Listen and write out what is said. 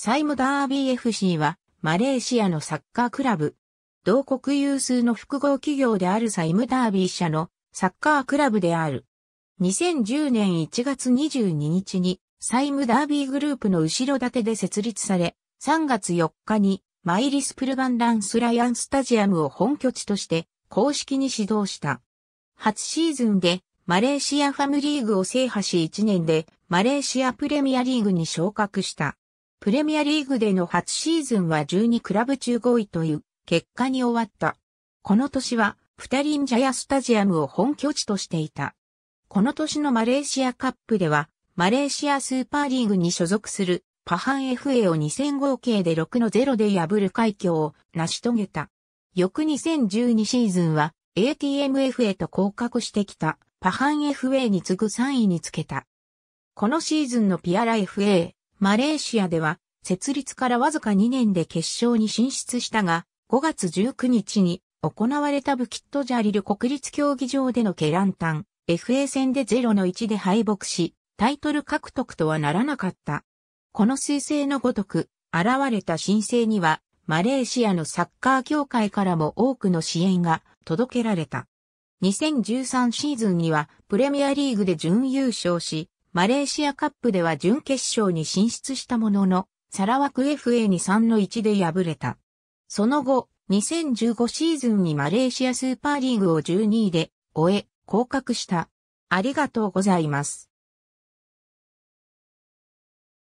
サイムダービー FC は、マレーシアのサッカークラブ。同国有数の複合企業であるサイムダービー社のサッカークラブである。2010年1月22日に、サイムダービーグループの後ろ盾で設立され、3月4日に、マイリスプルバンランスライアンスタジアムを本拠地として、公式に指導した。初シーズンで、マレーシアファムリーグを制覇し1年で、マレーシアプレミアリーグに昇格した。プレミアリーグでの初シーズンは12クラブ中5位という結果に終わった。この年は、2。人ジャヤスタジアムを本拠地としていた。この年のマレーシアカップでは、マレーシアスーパーリーグに所属するパハン FA を2 0 0 0合計で6の0で破る快挙を成し遂げた。翌2012シーズンは ATMFA と降格してきたパハン FA に次ぐ3位につけた。このシーズンのピアラ FA、マレーシアでは、設立からわずか2年で決勝に進出したが、5月19日に行われたブキットジャリル国立競技場でのケランタン、FA 戦で0の1で敗北し、タイトル獲得とはならなかった。この彗星のごとく、現れた申請には、マレーシアのサッカー協会からも多くの支援が届けられた。2013シーズンにはプレミアリーグで準優勝し、マレーシアカップでは準決勝に進出したものの、サラワク FA に3の1で敗れた。その後、2015シーズンにマレーシアスーパーリーグを12位で終え、降格した。ありがとうございます。